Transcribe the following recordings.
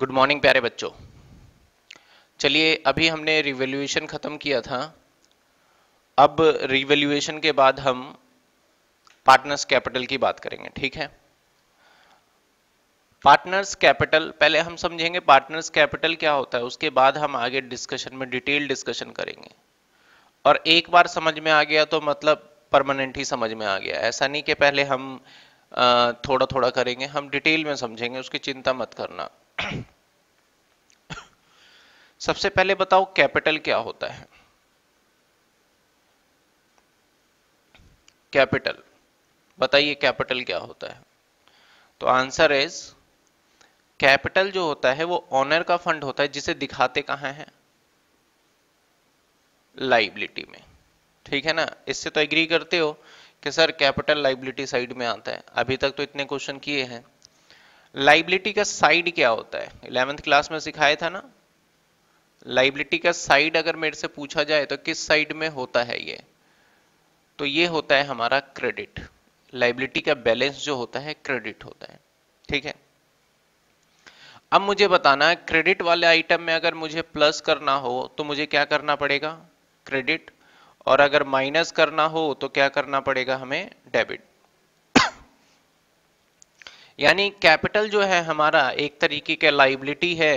Good morning प्यारे बच्चों चलिए अभी हमने रिवेल्यूएशन ख़त्म किया था अब रिवेल्यूएशन के बाद हम पार्टनर्स कैपिटल की बात करेंगे ठीक है पार्टनर्स कैपिटल पहले हम समझेंगे पार्टनर्स कैपिटल क्या होता है उसके बाद हम आगे डिस्कशन में डिटेल डिस्कशन करेंगे और एक बार समझ में आ गया तो मतलब परमानेंट ही समझ में आ गया ऐसा नहीं कि पहले हम थोड़ा थोड़ा करेंगे हम डिटेल में समझेंगे उसकी चिंता मत करना सबसे पहले बताओ कैपिटल क्या होता है कैपिटल बताइए कैपिटल क्या होता है तो आंसर इज कैपिटल जो होता है वो ऑनर का फंड होता है जिसे दिखाते कहां है लाइबिलिटी में ठीक है ना इससे तो एग्री करते हो कि सर कैपिटल लाइबिलिटी साइड में आता है अभी तक तो इतने क्वेश्चन किए हैं लाइबिलिटी का साइड क्या होता है इलेवेंथ क्लास में सिखाया था ना लाइबिलिटी का साइड अगर मेरे से पूछा जाए तो किस साइड में होता है ये तो ये होता है हमारा क्रेडिट लाइबिलिटी का बैलेंस जो होता है क्रेडिट होता है ठीक है अब मुझे बताना है क्रेडिट वाले आइटम में अगर मुझे प्लस करना हो तो मुझे क्या करना पड़ेगा क्रेडिट और अगर माइनस करना हो तो क्या करना पड़ेगा हमें डेबिट यानी कैपिटल जो है हमारा एक तरीके का लाइबिलिटी है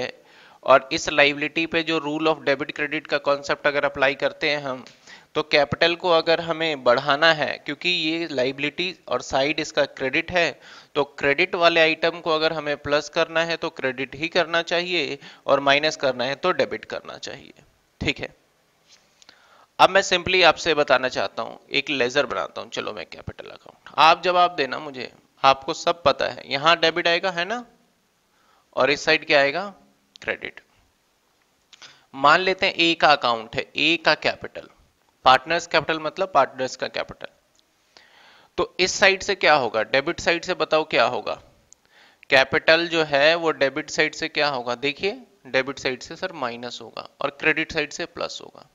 और इस लाइबिलिटी पे जो रूल ऑफ डेबिट क्रेडिट का कॉन्सेप्ट अगर अप्लाई करते हैं हम तो कैपिटल को अगर हमें बढ़ाना है क्योंकि ये लाइबिलिटी और साइड इसका क्रेडिट है तो क्रेडिट वाले आइटम को अगर हमें प्लस करना है तो क्रेडिट ही करना चाहिए और माइनस करना है तो डेबिट करना चाहिए ठीक है अब मैं सिंपली आपसे बताना चाहता हूँ एक लेजर बनाता हूँ चलो मैं कैपिटल अकाउंट आप जवाब देना मुझे आपको सब पता है यहां डेबिट आएगा है ना और इस साइड क्या आएगा क्रेडिट मान लेते हैं ए का अकाउंट है ए का कैपिटल पार्टनर्स कैपिटल मतलब पार्टनर्स का कैपिटल तो इस साइड से क्या होगा डेबिट साइड से बताओ क्या होगा कैपिटल जो है वो डेबिट साइड से क्या होगा देखिए डेबिट साइड से सर माइनस होगा और क्रेडिट साइड से प्लस होगा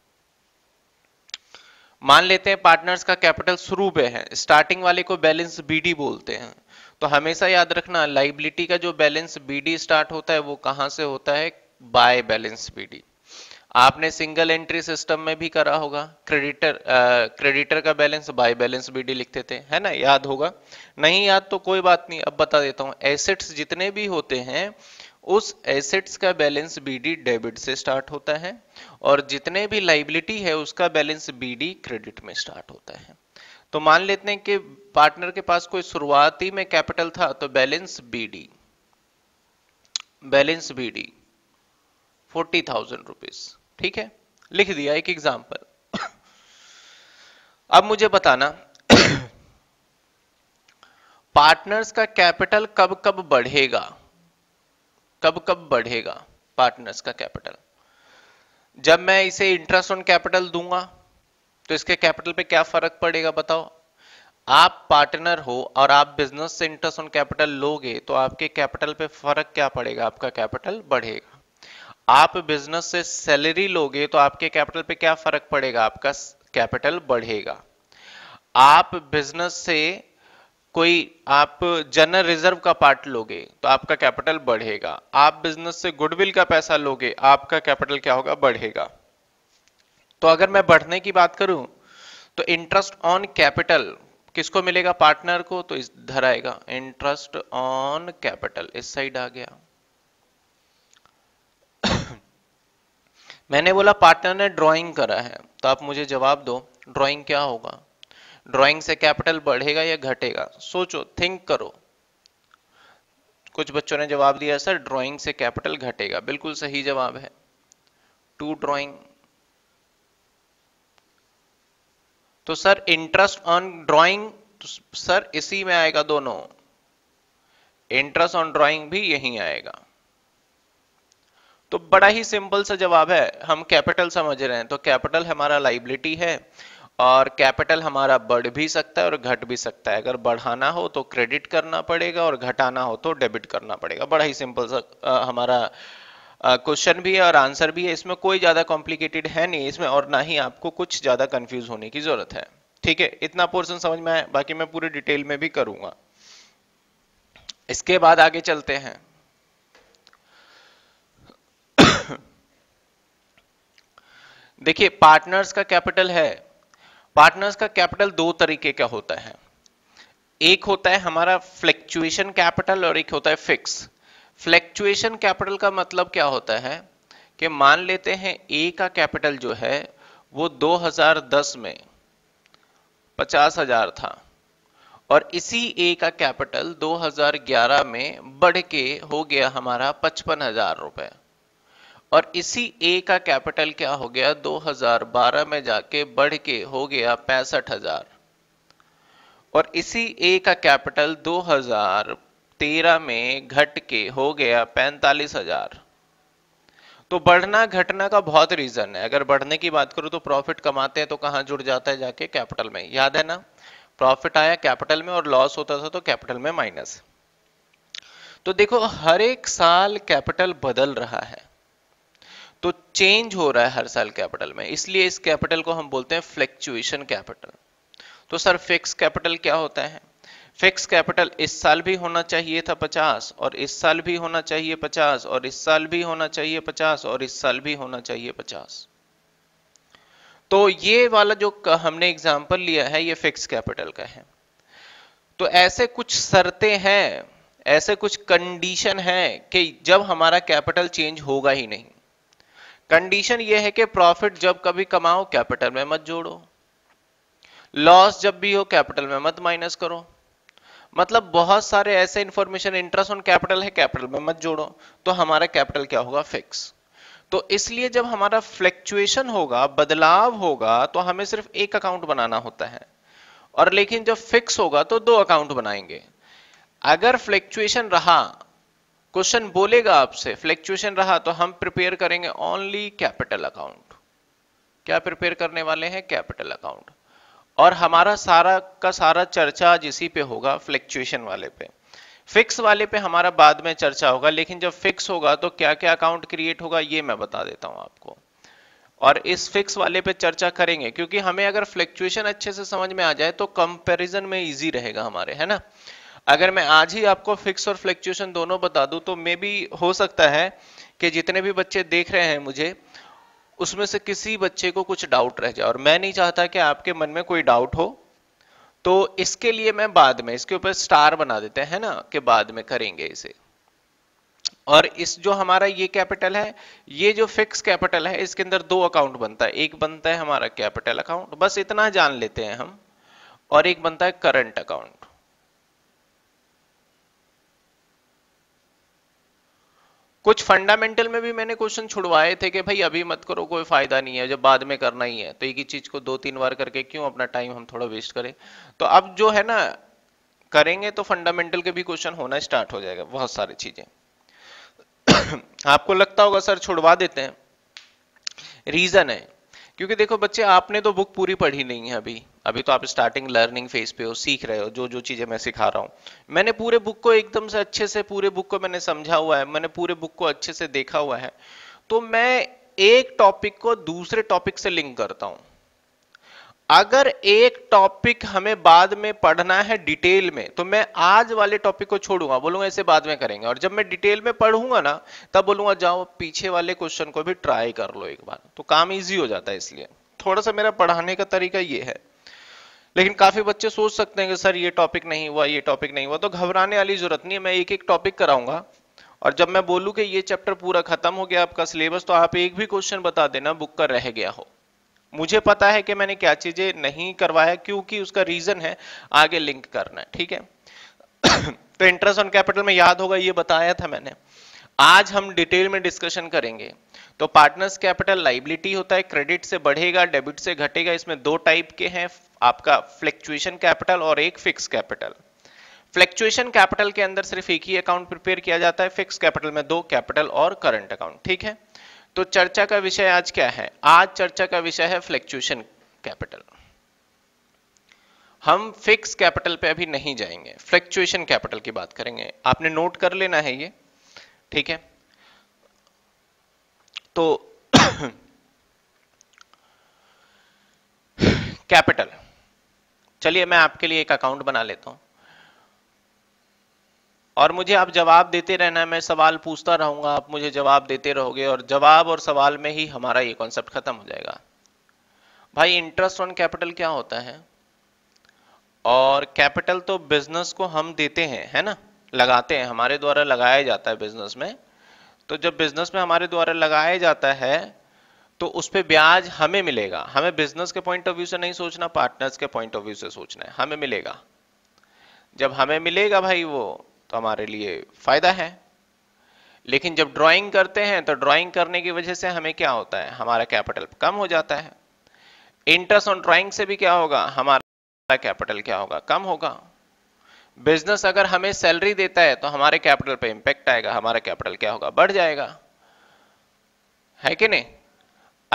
मान लेते हैं पार्टनर्स का कैपिटल शुरू पे है स्टार्टिंग वाले को बैलेंस बीडी बोलते हैं तो हमेशा याद रखना लाइबिलिटी का जो बैलेंस बीडी स्टार्ट होता है वो कहां से होता है बाय बैलेंस बीडी आपने सिंगल एंट्री सिस्टम में भी करा होगा क्रेडिटर क्रेडिटर का बैलेंस बाय बैलेंस बीडी लिखते थे है ना याद होगा नहीं याद तो कोई बात नहीं अब बता देता हूँ एसेट्स जितने भी होते हैं उस एसेट्स का बैलेंस बीडी डेबिट से स्टार्ट होता है और जितने भी लाइबिलिटी है उसका बैलेंस बीडी क्रेडिट में स्टार्ट होता है तो मान लेते हैं कि पार्टनर के पास कोई शुरुआती में कैपिटल था तो balance BD balance BD forty thousand rupees ठीक है लिख दिया एक एग्जाम्पल अब मुझे बताना पार्टनर्स का कैपिटल कब कब बढ़ेगा कब कब बढ़ेगा पार्टनर्स का कैपिटल जब मैं इसे इंटरेस्ट ऑन कैपिटल दूंगा तो इसके कैपिटल पे क्या फर्क पड़ेगा बताओ आप पार्टनर हो और आप बिजनेस से इंटरेस्ट ऑन कैपिटल लोगे तो आपके कैपिटल पे फर्क क्या पड़ेगा आपका कैपिटल बढ़ेगा आप बिजनेस से सैलरी लोगे तो आपके कैपिटल पे क्या फर्क पड़ेगा आपका कैपिटल बढ़ेगा आप बिजनेस से कोई आप जनरल रिजर्व का पार्ट लोगे तो आपका कैपिटल बढ़ेगा आप बिजनेस से गुडविल का पैसा लोगे आपका कैपिटल क्या होगा बढ़ेगा तो अगर मैं बढ़ने की बात करूं तो इंटरेस्ट ऑन कैपिटल किसको मिलेगा पार्टनर को तो इधर आएगा इंटरेस्ट ऑन कैपिटल इस साइड आ गया मैंने बोला पार्टनर ने ड्राइंग करा है तो आप मुझे जवाब दो ड्राइंग क्या होगा ड्राइंग से कैपिटल बढ़ेगा या घटेगा सोचो थिंक करो कुछ बच्चों ने जवाब दिया सर ड्राइंग से कैपिटल घटेगा बिल्कुल सही जवाब है टू ड्राइंग तो sir interest on drawing sir इसी में आएगा दोनों इंटरेस्ट ऑन ड्राइंग भी यही आएगा तो बड़ा ही सिंपल सा जवाब है हम कैपिटल समझ रहे हैं तो कैपिटल हमारा लाइबिलिटी है और कैपिटल हमारा बढ़ भी सकता है और घट भी सकता है अगर बढ़ाना हो तो क्रेडिट करना पड़ेगा और घटाना हो तो डेबिट करना पड़ेगा बड़ा ही सिंपल सा आ, हमारा क्वेश्चन भी है और आंसर भी है इसमें कोई ज्यादा कॉम्प्लिकेटेड है नहीं इसमें और ना ही आपको कुछ ज्यादा कंफ्यूज होने की जरूरत है ठीक है इतना पोर्सन समझ में आए बाकी मैं पूरे डिटेल में भी करूंगा इसके बाद आगे चलते हैं देखिए पार्टनर्स का कैपिटल है पार्टनर्स का कैपिटल दो तरीके का होता है एक होता है हमारा फ्लैक्चुएशन कैपिटल और एक होता है फिक्स फ्लैक्चुएशन कैपिटल का मतलब क्या होता है कि मान लेते हैं ए का कैपिटल जो है वो 2010 में पचास हजार था और इसी ए का कैपिटल 2011 में बढ़ के हो गया हमारा पचपन हजार रुपये और इसी ए का कैपिटल क्या हो गया 2012 में जाके बढ़ के हो गया पैंसठ हजार और इसी ए का कैपिटल 2013 में घट के हो गया पैंतालीस हजार तो बढ़ना घटना का बहुत रीजन है अगर बढ़ने की बात करूं तो प्रॉफिट कमाते हैं तो कहां जुड़ जाता है जाके कैपिटल में याद है ना प्रॉफिट आया कैपिटल में और लॉस होता था तो कैपिटल में माइनस तो देखो हर एक साल कैपिटल बदल रहा है तो चेंज हो रहा है हर साल कैपिटल में इसलिए इस कैपिटल को हम बोलते हैं फ्लेक्चुएशन कैपिटल तो सर फिक्स कैपिटल क्या होता है फिक्स कैपिटल इस साल भी होना चाहिए था 50 और इस साल भी होना चाहिए 50 और इस साल भी होना चाहिए 50 और इस साल भी होना चाहिए 50 तो ये वाला जो हमने एग्जाम्पल लिया है ये फिक्स कैपिटल का है तो ऐसे कुछ शर्तें हैं ऐसे कुछ कंडीशन है कि जब हमारा कैपिटल चेंज होगा ही नहीं कंडीशन ये है कि प्रॉफिट जब कभी कमाओ कैपिटल में मत जोड़ो लॉस जब भी हो कैपिटल में मत माइनस करो मतलब बहुत सारे ऐसे इंफॉर्मेशन इंटरेस्ट ऑन कैपिटल है कैपिटल में मत जोड़ो तो हमारा कैपिटल क्या होगा फिक्स तो इसलिए जब हमारा फ्लक्चुएशन होगा बदलाव होगा तो हमें सिर्फ एक अकाउंट बनाना होता है और लेकिन जब फिक्स होगा तो दो अकाउंट बनाएंगे अगर फ्लक्चुएशन रहा क्वेश्चन बोलेगा आपसे फ्लैक्चुएशन रहा तो हम प्रिपेयर करेंगे ओनली कैपिटल अकाउंट क्या प्रिपेयर करने वाले हैं कैपिटल अकाउंट और हमारा सारा का सारा चर्चा जिसी पे होगा फ्लैक्चुएशन वाले पे फिक्स वाले पे हमारा बाद में चर्चा होगा लेकिन जब फिक्स होगा तो क्या क्या अकाउंट क्रिएट होगा ये मैं बता देता हूं आपको और इस फिक्स वाले पे चर्चा करेंगे क्योंकि हमें अगर फ्लैक्चुएशन अच्छे से समझ में आ जाए तो कंपेरिजन में इजी रहेगा हमारे है ना अगर मैं आज ही आपको फिक्स और फ्लक्चुएशन दोनों बता दूं तो मे भी हो सकता है कि जितने भी बच्चे देख रहे हैं मुझे उसमें से किसी बच्चे को कुछ डाउट रह जाए और मैं नहीं चाहता कि आपके मन में कोई डाउट हो तो इसके लिए मैं बाद में इसके ऊपर स्टार बना देते हैं ना कि बाद में करेंगे इसे और इस जो हमारा ये कैपिटल है ये जो फिक्स कैपिटल है इसके अंदर दो अकाउंट बनता है एक बनता है हमारा कैपिटल अकाउंट बस इतना जान लेते हैं हम और एक बनता है करंट अकाउंट कुछ फंडामेंटल में भी मैंने क्वेश्चन छुड़वाए थे कि भाई अभी मत करो कोई फायदा नहीं है जब बाद में करना ही है तो एक ही चीज को दो तीन बार करके क्यों अपना टाइम हम थोड़ा वेस्ट करें तो अब जो है ना करेंगे तो फंडामेंटल के भी क्वेश्चन होना स्टार्ट हो जाएगा बहुत सारी चीजें आपको लगता होगा सर छुड़वा देते हैं रीजन है क्योंकि देखो बच्चे आपने तो बुक पूरी पढ़ी नहीं है अभी अभी तो आप स्टार्टिंग लर्निंग फेज पे हो सीख रहे हो जो जो चीजें मैं सिखा रहा हूँ मैंने पूरे बुक को एकदम से अच्छे से पूरे बुक को मैंने समझा हुआ है मैंने पूरे बुक को अच्छे से देखा हुआ है तो मैं एक टॉपिक को दूसरे टॉपिक से लिंक करता हूं अगर एक टॉपिक हमें बाद में पढ़ना है डिटेल में तो मैं आज वाले टॉपिक को छोड़ूंगा बोलूंगा इसे बाद में करेंगे और जब मैं डिटेल में पढ़ूंगा ना तब बोलूंगा जाओ पीछे वाले क्वेश्चन को भी ट्राई कर लो एक बार तो काम इजी हो जाता है इसलिए थोड़ा सा मेरा पढ़ाने का तरीका ये है लेकिन काफी बच्चे सोच सकते हैं कि सर ये टॉपिक नहीं हुआ ये टॉपिक नहीं हुआ तो घबराने वाली जरूरत नहीं है मैं एक एक टॉपिक कराऊंगा और जब मैं बोलूं कि ये चैप्टर पूरा खत्म हो गया आपका सिलेबस तो आप एक भी क्वेश्चन बता देना बुक कर रह गया हो मुझे पता है कि मैंने क्या चीजें नहीं करवाया क्योंकि उसका रीजन है आगे लिंक करना है ठीक है तो इंटरेस्ट ऑन कैपिटल में याद होगा ये बताया था मैंने आज हम डिटेल में डिस्कशन करेंगे तो पार्टनर्स कैपिटल लाइबिलिटी होता है क्रेडिट से बढ़ेगा डेबिट से घटेगा इसमें दो टाइप के हैं आपका फ्लैक्चुएशन कैपिटल और एक फिक्स कैपिटल फ्लैक्चुएशन कैपिटल के अंदर सिर्फ एक ही अकाउंट प्रिपेयर किया जाता है फिक्स कैपिटल में दो कैपिटल और करंट अकाउंट ठीक है तो चर्चा का विषय आज क्या है आज चर्चा का विषय है फ्लैक्चुएशन कैपिटल हम फिक्स कैपिटल पे अभी नहीं जाएंगे फ्लैक्चुएशन कैपिटल की बात करेंगे आपने नोट कर लेना है ये ठीक है तो कैपिटल चलिए मैं आपके लिए एक अकाउंट बना लेता हूं और मुझे आप जवाब देते रहना है मैं सवाल पूछता रहूंगा आप मुझे जवाब देते रहोगे और जवाब और सवाल में ही हमारा ये कॉन्सेप्ट खत्म हो जाएगा भाई इंटरेस्ट ऑन कैपिटल क्या होता है और कैपिटल तो बिजनेस को हम देते हैं है ना लगाते हैं हमारे द्वारा लगाया जाता है बिजनेस में तो जब बिजनेस में हमारे द्वारा लगाया जाता है तो उस पर ब्याज हमें मिलेगा हमें बिजनेस के पॉइंट ऑफ व्यू से नहीं सोचना पार्टनर्स के पॉइंट ऑफ व्यू से सोचना है हमें मिलेगा जब हमें मिलेगा भाई वो तो हमारे लिए फायदा है लेकिन जब ड्राइंग करते हैं तो ड्राइंग करने की वजह से हमें क्या होता है हमारा कैपिटल कम हो जाता है इंटरेस्ट ऑन ड्राइंग से भी क्या होगा हमारा कैपिटल क्या होगा कम होगा बिजनेस अगर हमें सैलरी देता है तो हमारे कैपिटल पे इंपैक्ट आएगा हमारा कैपिटल क्या होगा बढ़ जाएगा है कि नहीं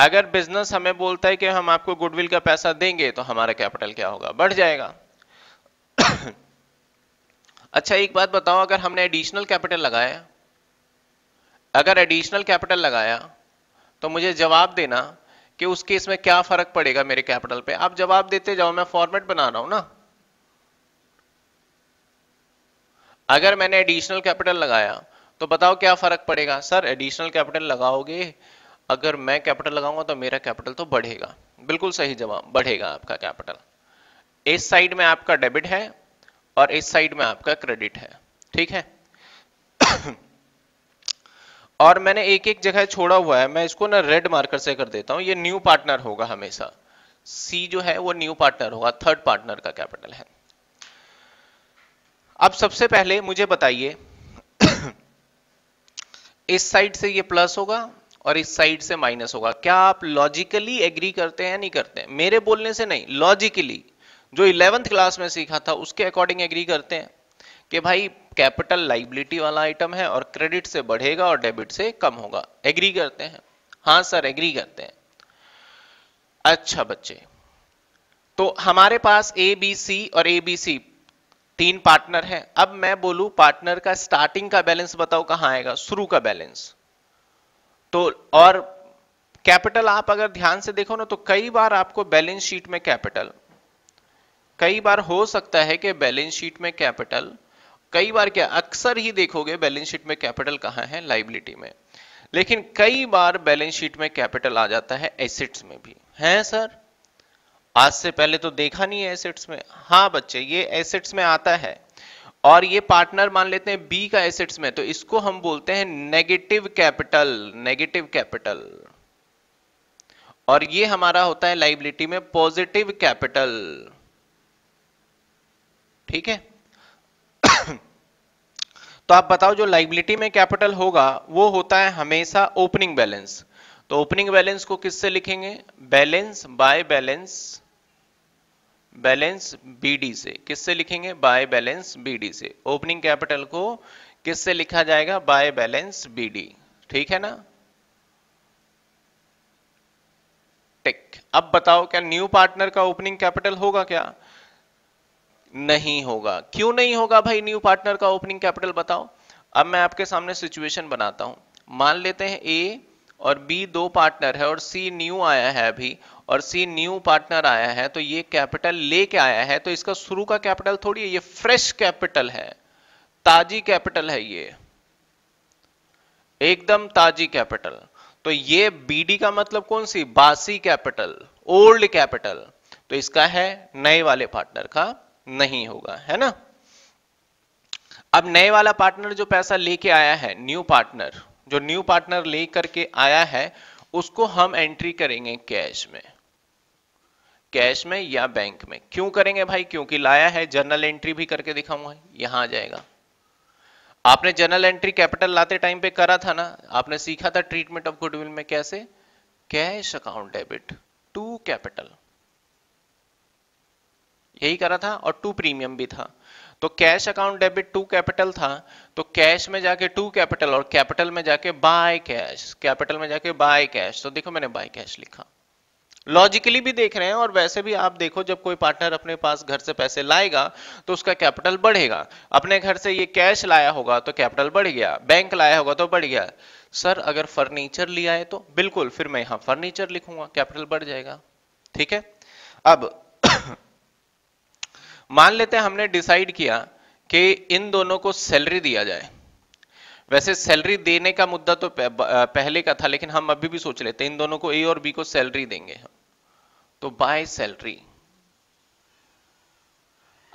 अगर बिजनेस हमें बोलता है कि हम आपको गुडविल का पैसा देंगे तो हमारा कैपिटल क्या होगा बढ़ जाएगा अच्छा एक बात बताओ अगर हमने एडिशनल कैपिटल लगाया अगर एडिशनल कैपिटल लगाया तो मुझे जवाब देना कि उसके इसमें क्या फर्क पड़ेगा मेरे कैपिटल पे आप जवाब देते जाओ मैं फॉर्मेट बना रहा हूं ना अगर मैंने एडिशनल कैपिटल लगाया तो बताओ क्या फर्क पड़ेगा सर एडिशनल कैपिटल लगाओगे अगर मैं कैपिटल लगाऊंगा तो मेरा कैपिटल तो बढ़ेगा बिल्कुल सही जवाब बढ़ेगा आपका कैपिटल इस साइड में आपका डेबिट है और इस साइड में आपका क्रेडिट है ठीक है और मैंने एक एक जगह छोड़ा हुआ है मैं इसको ना रेड मार्कर से कर देता हूं ये न्यू पार्टनर होगा हमेशा सी जो है वो न्यू पार्टनर होगा थर्ड पार्टनर का कैपिटल है अब सबसे पहले मुझे बताइए इस साइड से ये प्लस होगा और इस साइड से माइनस होगा क्या आप लॉजिकली एग्री करते हैं नहीं करते हैं? मेरे बोलने से नहीं लॉजिकली जो इलेवेंथ क्लास में सीखा था उसके अकॉर्डिंग एग्री करते हैं कि भाई कैपिटल लाइबिलिटी वाला आइटम है और क्रेडिट से बढ़ेगा और डेबिट से कम होगा एग्री करते हैं हाँ सर एग्री करते हैं अच्छा बच्चे तो हमारे पास ए बी सी और ए बी सी तीन पार्टनर है अब मैं बोलू पार्टनर का स्टार्टिंग का बैलेंस बताओ कहां आएगा शुरू का बैलेंस तो और कैपिटल आप अगर ध्यान से देखो ना तो कई बार आपको बैलेंस शीट में कैपिटल कई बार हो सकता है कि बैलेंस शीट में कैपिटल कई बार क्या अक्सर ही देखोगे बैलेंस शीट में कैपिटल कहां है लाइबिलिटी में लेकिन कई बार बैलेंस शीट में कैपिटल आ जाता है एसेट्स में भी है सर आज से पहले तो देखा नहीं है एसेट्स में हाँ बच्चे ये एसेट्स में आता है और ये पार्टनर मान लेते हैं बी का एसेट्स में तो इसको हम बोलते हैं नेगेटिव कैपिटल नेगेटिव कैपिटल और ये हमारा होता है लाइबिलिटी में पॉजिटिव कैपिटल ठीक है तो आप बताओ जो लाइबिलिटी में कैपिटल होगा वो होता है हमेशा ओपनिंग बैलेंस तो ओपनिंग बैलेंस को किससे लिखेंगे balance by balance balance BD से किससे लिखेंगे बाय बैलेंस बीडी से ओपनिंग कैपिटल को किससे लिखा जाएगा बाय बैलेंस बीडी ठीक है ना टिक अब बताओ क्या न्यू पार्टनर का ओपनिंग कैपिटल होगा क्या नहीं होगा क्यों नहीं होगा भाई न्यू पार्टनर का ओपनिंग कैपिटल बताओ अब मैं आपके सामने सिचुएशन बनाता हूं मान लेते हैं ए और बी दो पार्टनर है और सी न्यू आया है अभी और सी न्यू पार्टनर आया है तो ये कैपिटल लेके आया है तो इसका शुरू का कैपिटल थोड़ी है ये फ्रेश कैपिटल है ताजी कैपिटल है ये एकदम ताजी कैपिटल तो ये बीडी का मतलब कौन सी बासी कैपिटल ओल्ड कैपिटल तो इसका है नए वाले पार्टनर का नहीं होगा है ना अब नए वाला पार्टनर जो पैसा लेके आया है न्यू पार्टनर जो न्यू पार्टनर ले करके आया है उसको हम एंट्री करेंगे कैश में कैश में या बैंक में क्यों करेंगे भाई क्योंकि लाया है जर्नल एंट्री भी करके दिखाऊंगा यहां आ जाएगा आपने जर्नल एंट्री कैपिटल लाते टाइम पे करा था ना आपने सीखा था ट्रीटमेंट ऑफ गुडविल में कैसे cash account debit to capital यही करा था और टू प्रीमियम भी था तो cash account debit to capital था तो कैश में जाके टू कैपिटल और कैपिटल में जाके बाय कैश कैपिटल में जाके बाय कैश तो देखो मैंने बाय कैश लिखा लॉजिकली भी देख रहे हैं और वैसे भी आप देखो जब कोई पार्टनर अपने पास घर से पैसे लाएगा तो उसका कैपिटल बढ़ेगा अपने घर से ये कैश लाया होगा तो कैपिटल बढ़ गया बैंक लाया होगा तो बढ़ गया सर अगर फर्नीचर लिया है तो बिल्कुल फिर मैं यहां फर्नीचर लिखूंगा कैपिटल बढ़ जाएगा ठीक है अब मान लेते हैं हमने डिसाइड किया कि इन दोनों को सैलरी दिया जाए वैसे सैलरी देने का मुद्दा तो पहले का था लेकिन हम अभी भी सोच लेते हैं इन दोनों को ए और बी को सैलरी देंगे हम तो बाय सैलरी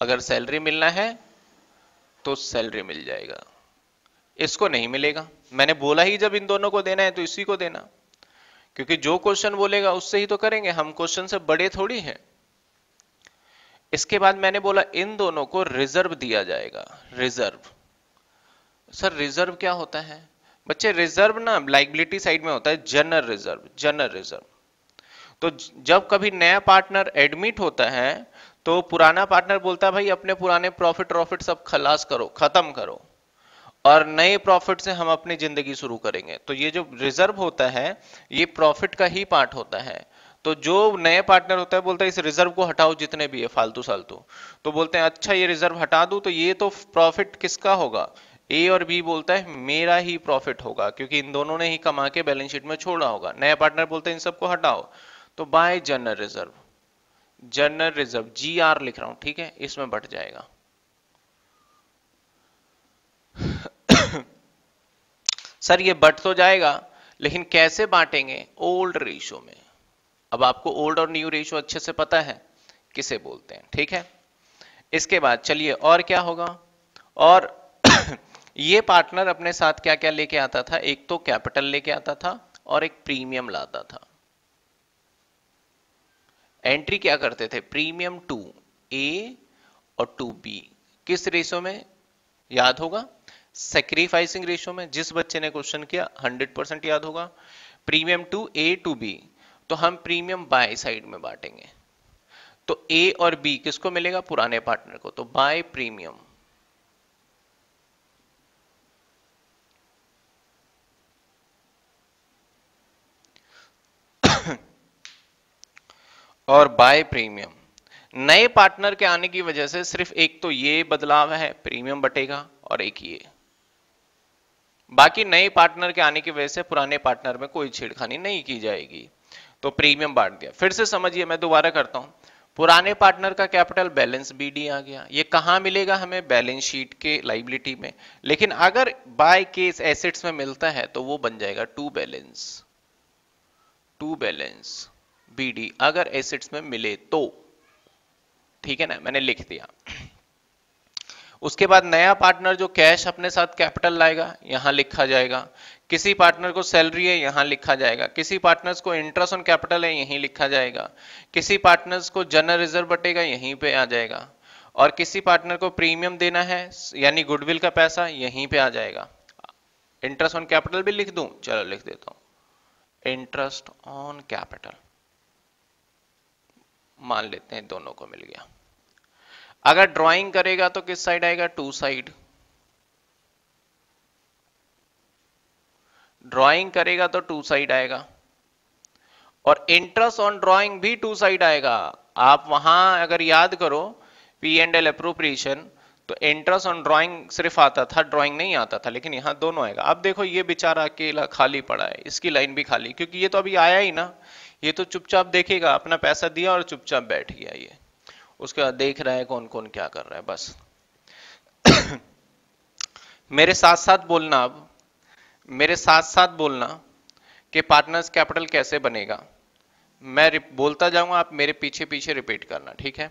अगर सैलरी मिलना है तो सैलरी मिल जाएगा इसको नहीं मिलेगा मैंने बोला ही जब इन दोनों को देना है तो इसी को देना क्योंकि जो क्वेश्चन बोलेगा उससे ही तो करेंगे हम क्वेश्चन से बड़े थोड़ी हैं इसके बाद मैंने बोला इन दोनों को रिजर्व दिया जाएगा रिजर्व सर रिजर्व क्या होता है बच्चे रिजर्व ना लाइबिलिटी साइड में होता है जनरल रिजर्व जनरल रिजर्व तो जब कभी नया पार्टनर एडमिट होता है तो पुराना पार्टनर बोलता है भाई अपने पुराने प्रॉफिट प्रॉफिट सब खलास करो खत्म करो और नए प्रॉफिट से हम अपनी जिंदगी शुरू करेंगे तो ये जो रिजर्व होता है ये प्रॉफिट का ही पार्ट होता है तो जो नए पार्टनर होता है बोलता है इस रिजर्व को हटाओ जितने भी है फालतू सालतू तो बोलते हैं अच्छा ये रिजर्व हटा दू तो ये तो प्रॉफिट किसका होगा ए और बी बोलता है मेरा ही प्रॉफिट होगा क्योंकि इन दोनों ने ही कमा के बैलेंस शीट में छोड़ा होगा नया पार्टनर बोलते हैं इन सबको हटाओ तो by general reserve general reserve G R लिख रहा हूं ठीक है इसमें बट जाएगा सर ये बट तो जाएगा लेकिन कैसे बांटेंगे ओल्ड रेशियो में अब आपको ओल्ड और न्यू रेशियो अच्छे से पता है किसे बोलते हैं ठीक है इसके बाद चलिए और क्या होगा और ये पार्टनर अपने साथ क्या क्या लेके आता था एक तो कैपिटल लेके आता था और एक प्रीमियम लाता था एंट्री क्या करते थे प्रीमियम टू ए और टू बी किस रेशो में याद होगा सेक्रीफाइसिंग रेशो में जिस बच्चे ने क्वेश्चन किया 100% याद होगा premium to A to B तो हम प्रीमियम बाय साइड में बांटेंगे तो ए और बी किसको मिलेगा पुराने पार्टनर को तो बाय प्रीमियम और बाय प्रीमियम नए पार्टनर के आने की वजह से सिर्फ एक तो ये बदलाव है प्रीमियम बटेगा और एक ये बाकी नए पार्टनर के आने की वजह से पुराने पार्टनर में कोई छेड़खानी नहीं की जाएगी तो प्रीमियम बांट दिया फिर से समझिए मैं दोबारा करता हूं पुराने पार्टनर का कैपिटल बैलेंस बीडी आ गया ये कहां मिलेगा हमें बैलेंस शीट के लाइबिलिटी में लेकिन अगर बाय केस एसेट्स में मिलता है तो वो बन जाएगा to balance to balance BD अगर एसेट्स में मिले तो ठीक है ना मैंने लिख दिया उसके बाद नया पार्टनर जो कैश अपने साथ कैपिटल लाएगा यहां लिखा जाएगा किसी पार्टनर को सैलरी है यहां लिखा जाएगा किसी पार्टनर्स को इंटरेस्ट ऑन कैपिटल है यहीं लिखा जाएगा किसी पार्टनर्स को जनरल रिजर्व बटेगा यहीं पे आ जाएगा और किसी पार्टनर को प्रीमियम देना है यानी गुडविल का पैसा यहीं पे आ जाएगा इंटरेस्ट ऑन कैपिटल भी लिख दूं चलो लिख देता हूं इंटरेस्ट ऑन कैपिटल मान लेते हैं दोनों को मिल गया अगर ड्राइंग करेगा तो किस साइड आएगा टू साइड ड्राइंग करेगा तो टू साइड आएगा और इंटरेस्ट ऑन ड्राइंग भी टू साइड आएगा आप वहां अगर याद करो पी एंड एल अप्रोप्रिएशन तो एंट्रेंस ऑन ड्राइंग सिर्फ आता था ड्राइंग नहीं आता था लेकिन यहाँ दोनों आएगा अब देखो ये बेचारा अकेला खाली पड़ा है इसकी लाइन भी खाली क्योंकि ये तो अभी आया ही ना ये तो चुपचाप देखेगा अपना पैसा दिया और चुपचाप बैठ गया ये उसके बाद देख रहा है कौन कौन क्या कर रहा है बस मेरे साथ साथ बोलना अब मेरे साथ साथ बोलना कि पार्टनर्स कैपिटल कैसे बनेगा मैं बोलता जाऊंगा आप मेरे पीछे पीछे रिपीट करना ठीक है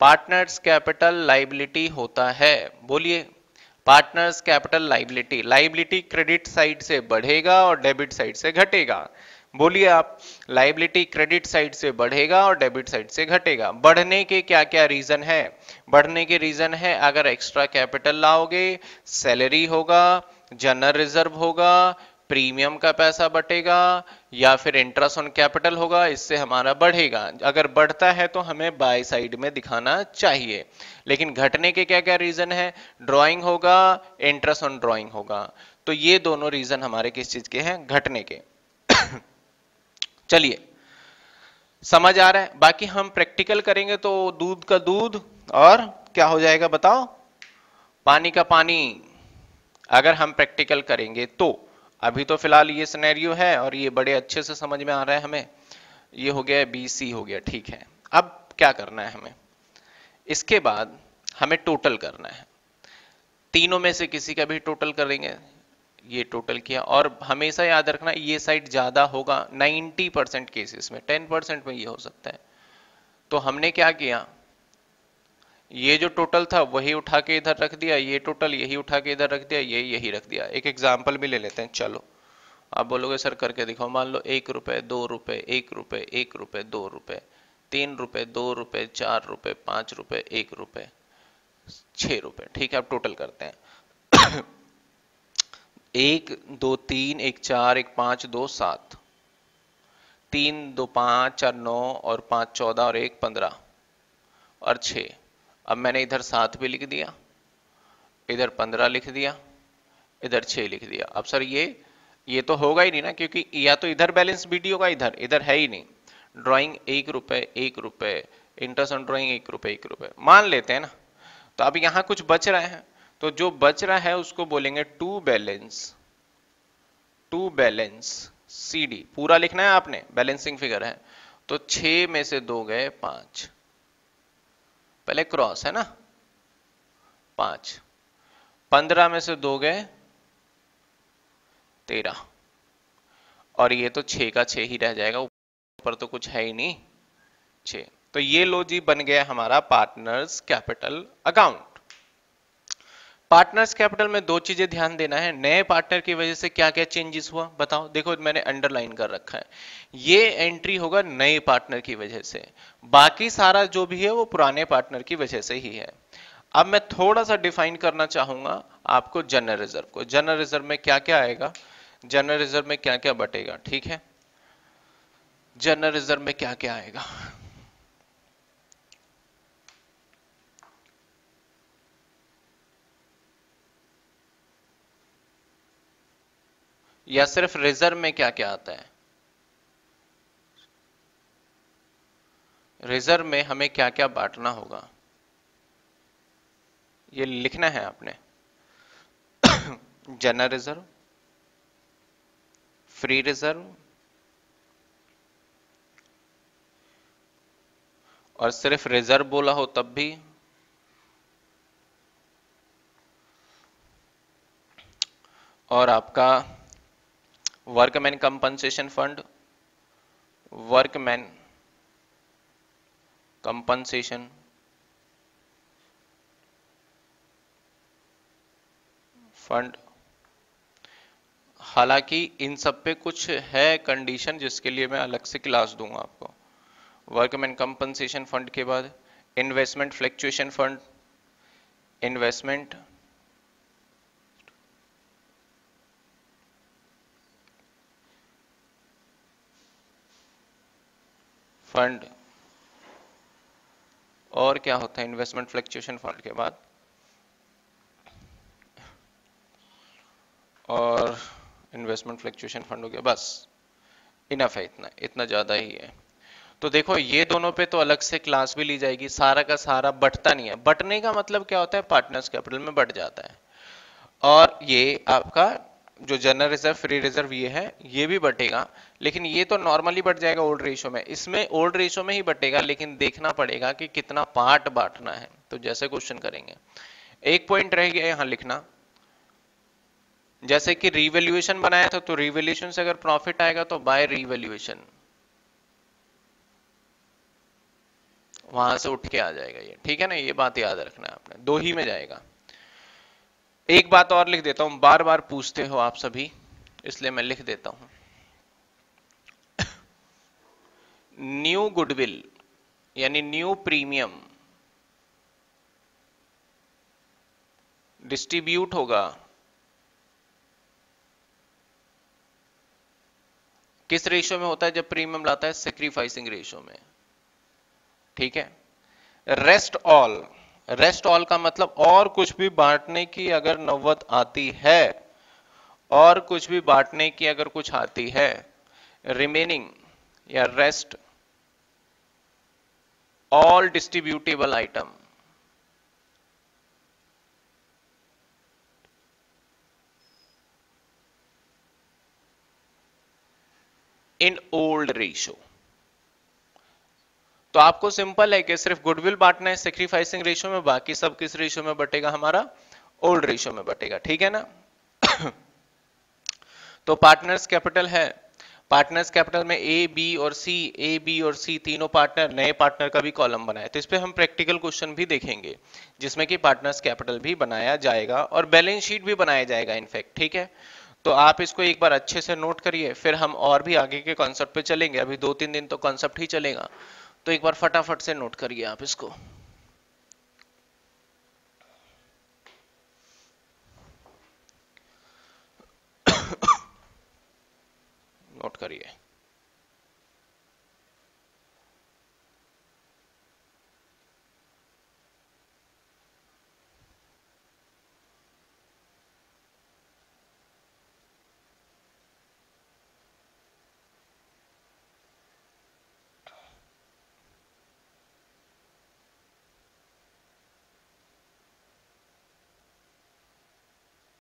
पार्टनर्स कैपिटल लाइबिलिटी होता है बोलिए partners capital liability liability credit side से बढ़ेगा और डेबिट साइड से घटेगा बोलिए आप लाइबिलिटी क्रेडिट साइड से बढ़ेगा और डेबिट साइड से घटेगा बढ़ने के क्या क्या रीजन है बढ़ने के रीजन है अगर एक्स्ट्रा कैपिटल लाओगे सैलरी होगा जनरल रिजर्व होगा प्रीमियम का पैसा बटेगा या फिर इंटरेस्ट ऑन कैपिटल होगा इससे हमारा बढ़ेगा अगर बढ़ता है तो हमें बाय साइड में दिखाना चाहिए लेकिन घटने के क्या क्या रीजन है ड्राइंग होगा इंटरेस्ट ऑन ड्राइंग होगा तो ये दोनों रीजन हमारे किस चीज के हैं घटने के चलिए समझ आ रहा है बाकी हम प्रैक्टिकल करेंगे तो दूध का दूध और क्या हो जाएगा बताओ पानी का पानी अगर हम प्रैक्टिकल करेंगे तो अभी तो फिलहाल ये सिनेरियो है और ये बड़े अच्छे से समझ में आ रहा है हमें ये हो गया बी सी हो गया ठीक है अब क्या करना है हमें इसके बाद हमें टोटल करना है तीनों में से किसी का भी टोटल करेंगे ये टोटल किया और हमेशा याद रखना ये साइड ज़्यादा होगा 90 परसेंट केसेस में 10 परसेंट में ये हो सकता है तो हमने क्या किया ये जो टोटल था वही उठा के इधर रख दिया ये टोटल यही उठा के इधर रख दिया ये यही रख दिया एक एग्जाम्पल भी ले लेते हैं चलो आप बोलोगे सर करके दिखाओ मान लो एक रुपए दो रुपए एक रुपए एक रुपए दो रुपए तीन रुपए दो रुपए चार रुपए पांच रुपए एक रुपए छह रुपए ठीक है आप टोटल करते हैं एक दो तीन एक चार एक पांच दो सात तीन दो पांच चार नौ और पांच चौदह और एक पंद्रह और छः अब मैंने इधर सात भी लिख दिया इधर पंद्रह लिख दिया इधर छह लिख दिया अब सर ये ये तो होगा ही नहीं ना क्योंकि या तो इधर बैलेंस बी डी होगा इधर इधर है ही नहीं ड्राइंग एक रुपए एक रुपए इंटरेस्ट ऑन ड्राइंग एक रुपए एक रुपए मान लेते हैं ना तो अब यहां कुछ बच रहा है तो जो बच रहा है उसको बोलेंगे to balance to balance C D पूरा लिखना है आपने बैलेंसिंग फिगर है तो छः में से दो गए पांच पहले क्रॉस है ना पांच पंद्रह में से दो गए तेरह और ये तो छ का छ ही रह जाएगा ऊपर तो कुछ है ही नहीं छ तो ये लो जी बन गया हमारा partners capital account partners capital में दो चीजें ध्यान देना है नए पार्टनर की वजह से क्या क्या चेंजेस हुआ बताओ देखो मैंने अंडरलाइन कर रखा है ये एंट्री होगा नए पार्टनर की वजह से बाकी सारा जो भी है वो पुराने पार्टनर की वजह से ही है अब मैं थोड़ा सा डिफाइन करना चाहूंगा आपको जनरल रिजर्व को जनरल रिजर्व में क्या क्या आएगा जनरल रिजर्व में क्या क्या बटेगा ठीक है जनरल रिजर्व में क्या क्या आएगा या सिर्फ रिजर्व में क्या क्या आता है रिजर्व में हमें क्या क्या बांटना होगा ये लिखना है आपने जनरल रिजर्व फ्री रिजर्व और सिर्फ रिजर्व बोला हो तब भी और आपका workman compensation fund workman compensation fund हालांकि इन सब पे कुछ है कंडीशन जिसके लिए मैं अलग से क्लास दूंगा आपको वर्कमैन कंपनसेशन फंड के बाद investment fluctuation fund investment fund और क्या होता है इन्वेस्टमेंट फ्लक्चुएशन फंड के बाद और इन्वेस्टमेंट फ्लक्चुएशन फंड हो गया बस इनफ है इतना इतना ज़्यादा ही है तो देखो ये दोनों पे तो अलग से क्लास भी ली जाएगी सारा का सारा बटता नहीं है बटने का मतलब क्या होता है पार्टनर्स कैपिटल में बट जाता है और ये आपका जो जनरल रिजर्व फ्री रिजर्व ये है ये भी बटेगा लेकिन ये तो नॉर्मली बट जाएगा ओल्ड रेशो में इसमें ओल्ड रेशो में ही बटेगा लेकिन देखना पड़ेगा कि कितना पार्ट बांटना है तो जैसे क्वेश्चन करेंगे एक पॉइंट रह गया यहां लिखना जैसे कि रिवेल्युएशन बनाया था तो रिवेल्युएशन से अगर प्रॉफिट आएगा तो बाय रिवेल्युएशन वहां से उठ के आ जाएगा ये ठीक है ना ये बात याद रखना है आपने दो ही में जाएगा एक बात और लिख देता हूं बार बार पूछते हो आप सभी इसलिए मैं लिख देता हूं न्यू गुडविल यानी न्यू प्रीमियम डिस्ट्रीब्यूट होगा किस रेशियो में होता है जब प्रीमियम लाता है सेक्रीफाइसिंग रेशियो में ठीक है रेस्ट ऑल रेस्ट ऑल का मतलब और कुछ भी बांटने की अगर नौबत आती है और कुछ भी बांटने की अगर कुछ आती है रिमेनिंग या rest all distributable item in old ratio तो आपको सिंपल है कि सिर्फ गुडविल बांटना है सेक्रीफाइसिंग रेशियो में बाकी सब किस रेशियो में बटेगा हमारा ओल्ड रेशियो में बटेगा ठीक है ना तो पार्टनर्स कैपिटल है पार्टनर्स कैपिटल में ए बी और सी ए बी और सी तीनों पार्टनर नए पार्टनर का भी कॉलम बनाया तो इस पर हम प्रैक्टिकल क्वेश्चन भी देखेंगे जिसमें कि पार्टनर्स कैपिटल भी बनाया जाएगा और बैलेंस शीट भी बनाया जाएगा इनफैक्ट ठीक है तो आप इसको एक बार अच्छे से नोट करिए फिर हम और भी आगे के कॉन्सेप्ट पे चलेंगे अभी दो तीन दिन तो कॉन्सेप्ट ही चलेगा तो एक बार फटाफट से नोट करिए आप इसको नोट करिए